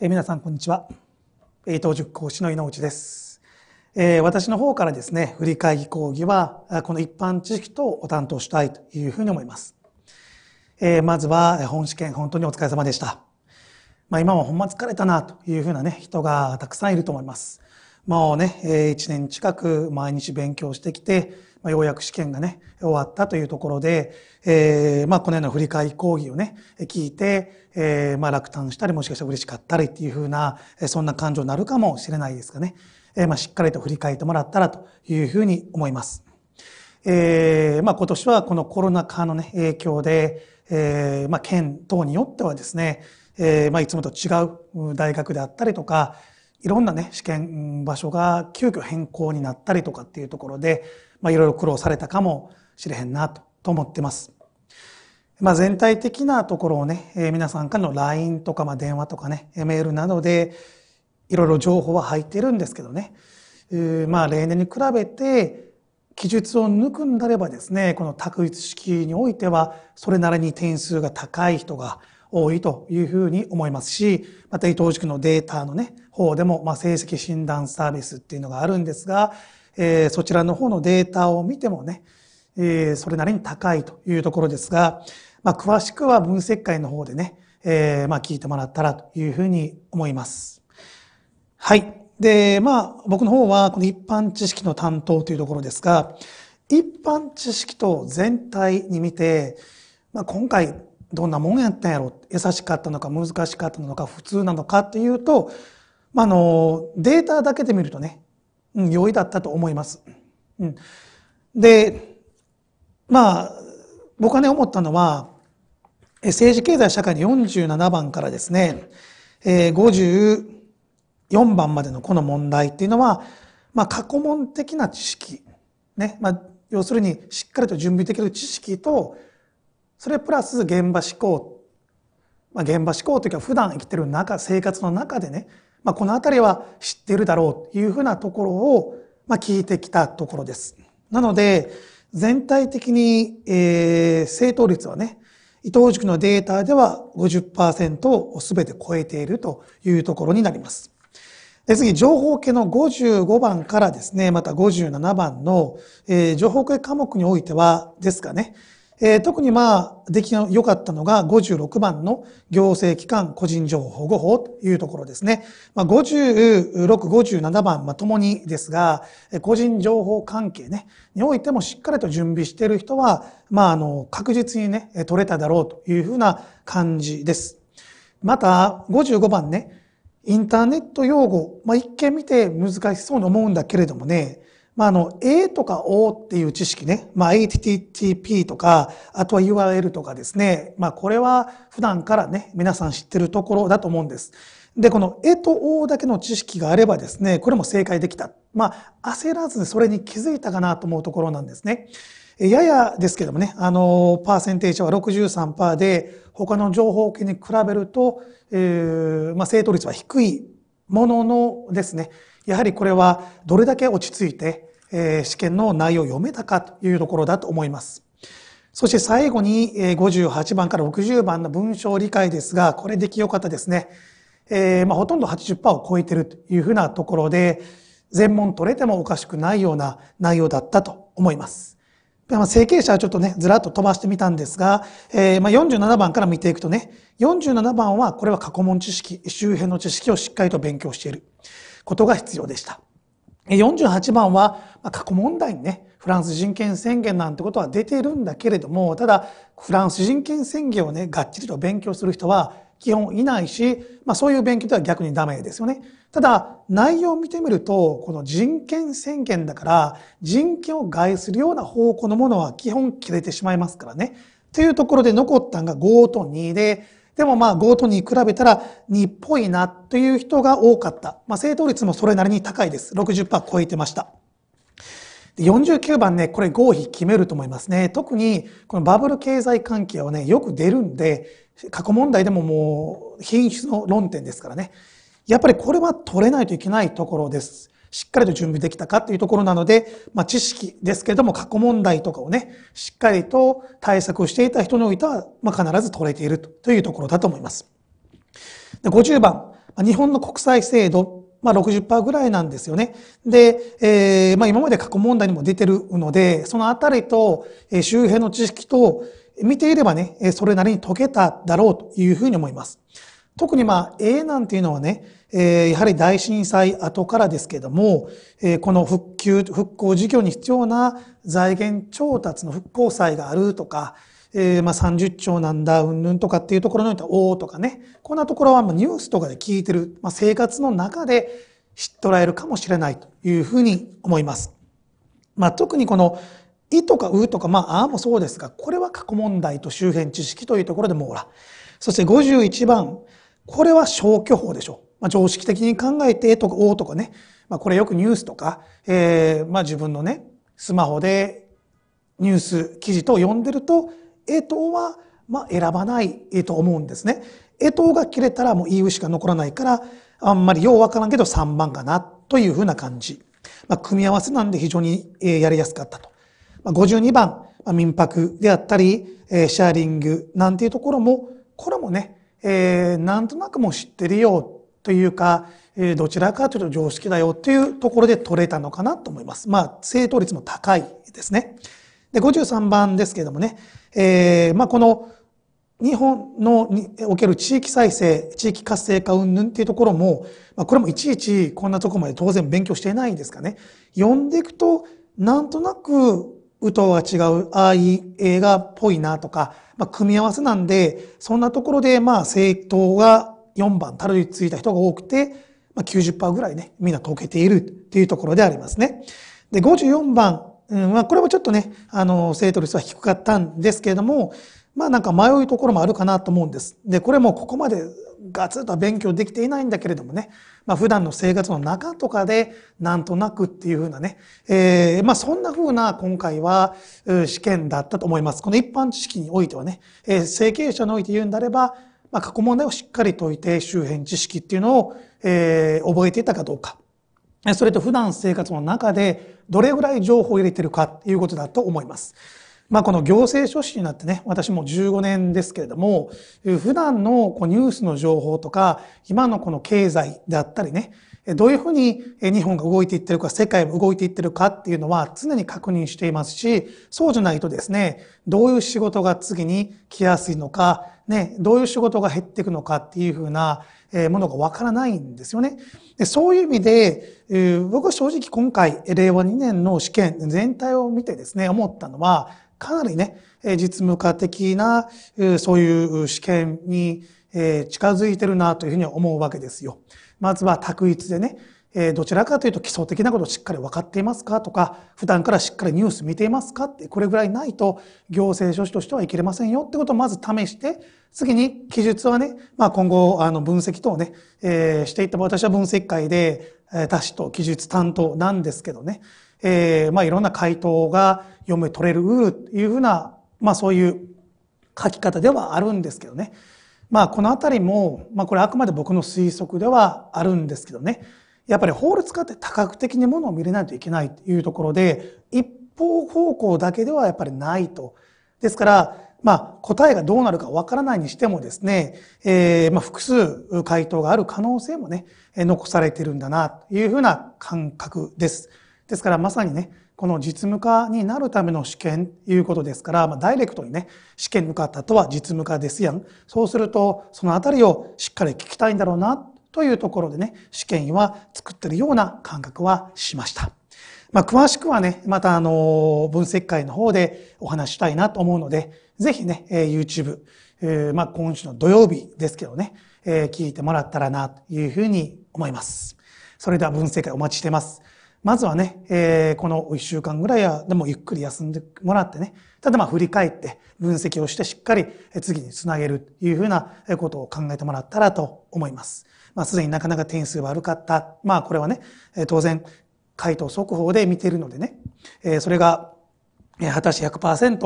えー、皆さんこんにちは伊藤塾講師の井内です、えー、私の方からですね振り返り講義はこの一般知識とお担当したいというふうに思います、えー、まずは本試験本当にお疲れ様でしたまあ今もほんま疲れたなというふうなね人がたくさんいると思いますまあね、1年近く毎日勉強してきて、ようやく試験がね、終わったというところで、えー、まあ、このような振り返り講義をね、聞いて、えー、まあ、落胆したり、もしかしたら嬉しかったりっていうふうな、そんな感情になるかもしれないですがね、えー、まあ、しっかりと振り返ってもらったらというふうに思います。えー、まあ、今年はこのコロナ禍のね、影響で、えー、まあ、県等によってはですね、えー、まあ、いつもと違う大学であったりとか、いろんなね、試験場所が急遽変更になったりとかっていうところで、まあ、いろいろ苦労されたかもしれへんなと思ってます。まあ、全体的なところをね、えー、皆さんからの LINE とか、まあ、電話とかね、メールなどで、いろいろ情報は入ってるんですけどね、えまあ、例年に比べて、記述を抜くんだればですね、この択一式においては、それなりに点数が高い人が、多いというふうに思いますし、また伊藤塾のデータのね、方でも、まあ、成績診断サービスっていうのがあるんですが、えー、そちらの方のデータを見てもね、えー、それなりに高いというところですが、まあ、詳しくは分析会の方でね、えー、まあ、聞いてもらったらというふうに思います。はい。で、まあ、僕の方は、この一般知識の担当というところですが、一般知識と全体に見て、まあ、今回、どんなもんやったんやろ優しかったのか難しかったのか普通なのかっていうと、まあの、データだけで見るとね、うん、容易だったと思います。うん、で、まあ、僕はね、思ったのは、政治経済社会の47番からですね、えー、54番までのこの問題っていうのは、まあ、過去問的な知識、ね、まあ、要するにしっかりと準備できる知識と、それプラス現場思考、まあ、現場思考というか普段生きてる中生活の中でね、まあ、この辺りは知ってるだろうというふうなところを、まあ、聞いてきたところです。なので全体的に、えー、正答率はね伊藤塾のデータでは50%を全て超えているというところになります。で次、情報系の55番からですね、また57番の、えー、情報系科目においては、ですかね、えー、特にまあ、出来が良かったのが56番の行政機関個人情報保護法というところですね。まあ、56、57番、まともにですが、個人情報関係ね、においてもしっかりと準備している人は、まあ、あの、確実にね、取れただろうというふうな感じです。また、55番ね、インターネット用語、まあ、一見見て難しそうに思うんだけれどもね、まあ、あの、A とか O っていう知識ね。まあ、HTTP とか、あとは URL とかですね。まあ、これは普段からね、皆さん知ってるところだと思うんです。で、この A と O だけの知識があればですね、これも正解できた。まあ、焦らずそれに気づいたかなと思うところなんですね。ややですけどもね、あの、パーセンテージは63%で、他の情報系に比べると、えー、まあ、正答率は低いもののですね、やはりこれはどれだけ落ち着いて、え試験の内容を読めたかというところだと思います。そして最後に58番から60番の文章理解ですが、これできよかったですね。えー、まあほとんど80%を超えてるというふうなところで、全問取れてもおかしくないような内容だったと思います。まあ、成形者はちょっとね、ずらっと飛ばしてみたんですが、えー、まあ47番から見ていくとね、47番はこれは過去問知識、周辺の知識をしっかりと勉強していることが必要でした。48番は過去問題にね、フランス人権宣言なんてことは出てるんだけれども、ただ、フランス人権宣言をね、がっちりと勉強する人は基本いないし、まあそういう勉強では逆にダメですよね。ただ、内容を見てみると、この人権宣言だから、人権を害するような方向のものは基本切れてしまいますからね。というところで残ったのが5と2で、でもまあ強盗に比べたらにっぽいなという人が多かった。まあ正答率もそれなりに高いです。60%超えてました。49番ね、これ合否決めると思いますね。特に、このバブル経済関係はね、よく出るんで、過去問題でももう品質の論点ですからね。やっぱりこれは取れないといけないところです。しっかりと準備できたかっていうところなので、まあ、知識ですけれども過去問題とかをね、しっかりと対策をしていた人においては、まあ、必ず取れているというところだと思います。で50番、日本の国際制度、まあ60、60%ぐらいなんですよね。で、えー、まあ、今まで過去問題にも出てるので、そのあたりと周辺の知識と見ていればね、それなりに解けただろうというふうに思います。特にまあ A なんていうのはね、えやはり大震災後からですけども、えこの復旧、復興事業に必要な財源調達の復興債があるとか、えまあ30兆なんだ、うんぬんとかっていうところにおいては、おーとかね、こんなところはまあニュースとかで聞いてる、まあ、生活の中で知っとらえるかもしれないというふうに思います。まあ、特にこの、いとかうとか、まあ、あもそうですが、これは過去問題と周辺知識というところで網ら。そして51番、これは消去法でしょう。まあ、常識的に考えて、とか、うとかね、まあ、これよくニュースとか、えー、まあ、自分のね、スマホでニュース、記事と読んでると、えとは、まあ、選ばないと思うんですね。えとが切れたらもう EU しか残らないから、あんまりようわからんけど3番かな、というふうな感じ。まあ、組み合わせなんで非常にやりやすかったと。まあ、52番、まあ、民泊であったり、えー、シェアリングなんていうところも、これもね、えー、なんとなくも知ってるよというか、えどちらかというと常識だよっていうところで取れたのかなと思います。まあ、正答率も高いですね。で、53番ですけれどもね、えー、まあ、この、日本のにおける地域再生、地域活性化云々っていうところも、まあ、これもいちいちこんなとこまで当然勉強していないんですかね。読んでいくと、なんとなく、うとは違う、ああいう映画っぽいなとか、まあ、組み合わせなんで、そんなところで、まあ、政党が4番たどり着いた人が多くて、まあ、90%ぐらいね、みんな解けているっていうところでありますね。で、54番、うんまあ、これもちょっとね、あの、正答率は低かったんですけれども、まあなんか迷うところもあるかなと思うんです。で、これもここまでガツッと勉強できていないんだけれどもね、まあ普段の生活の中とかでなんとなくっていうふうなね、えー、まあそんなふうな今回は試験だったと思います。この一般知識においてはね、えー、成形者において言うんであれば、まあ、過去問題をしっかり解いて周辺知識っていうのを、えー、覚えていたかどうか。それと普段生活の中でどれぐらい情報を入れてるかっていうことだと思います。まあ、この行政書士になってね、私も15年ですけれども、普段のこうニュースの情報とか、今のこの経済であったりね、どういうふうに日本が動いていってるか、世界も動いていってるかっていうのは常に確認していますし、そうじゃないとですね、どういう仕事が次に来やすいのか、ね、どういう仕事が減っていくのかっていうふうなものがわからないんですよね。でそういう意味で、僕は正直今回、令和2年の試験全体を見てですね、思ったのは、かなりね、実務家的な、そういう試験に近づいてるなというふうに思うわけですよ。まずは択一でね、えどちらかというと基礎的なことをしっかり分かっていますかとか普段からしっかりニュース見ていますかってこれぐらいないと行政書士としてはいけれませんよってことをまず試して次に記述はね、まあ、今後あの分析等ね、えー、していった私は分析会でえ多詞と記述担当なんですけどね、えー、まあいろんな回答が読め取れるうるというふうな、まあ、そういう書き方ではあるんですけどねまあこのあたりも、まあ、これあくまで僕の推測ではあるんですけどねやっぱり法律家って多角的にものを見れないといけないというところで、一方方向だけではやっぱりないと。ですから、まあ、答えがどうなるかわからないにしてもですね、えー、まあ、複数回答がある可能性もね、残されてるんだな、というふうな感覚です。ですから、まさにね、この実務化になるための試験ということですから、まあ、ダイレクトにね、試験に向かったとは実務化ですやん。そうすると、そのあたりをしっかり聞きたいんだろうな、というところでね、試験は作ってるような感覚はしました。まあ、詳しくはね、またあの、分析会の方でお話したいなと思うので、ぜひね、え YouTube、えー、まあ、今週の土曜日ですけどね、えー、聞いてもらったらなというふうに思います。それでは分析会お待ちしてます。まずはね、えー、この1週間ぐらいはでもゆっくり休んでもらってね、ただまあ振り返って分析をしてしっかり次につなげるというふうなことを考えてもらったらと思います。まあ、すでになかなか点数悪かった。まあ、これはね、当然、回答速報で見ているのでね、えそれが、果たして100%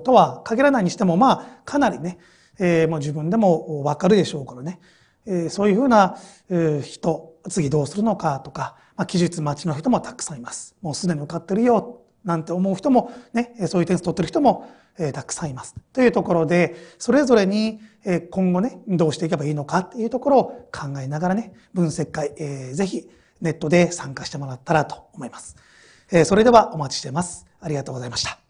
とは限らないにしても、まあ、かなりね、えもう自分でもわかるでしょうからね、えそういうふうな人、次どうするのかとか、まあ、期日待ちの人もたくさんいます。もうすでに受かってるよ。なんて思う人も、ね、そういう点数取ってる人も、えたくさんいます。というところで、それぞれに、え今後ね、どうしていけばいいのかっていうところを考えながらね、分析会、えー、ぜひネットで参加してもらったらと思います。えそれではお待ちしてます。ありがとうございました。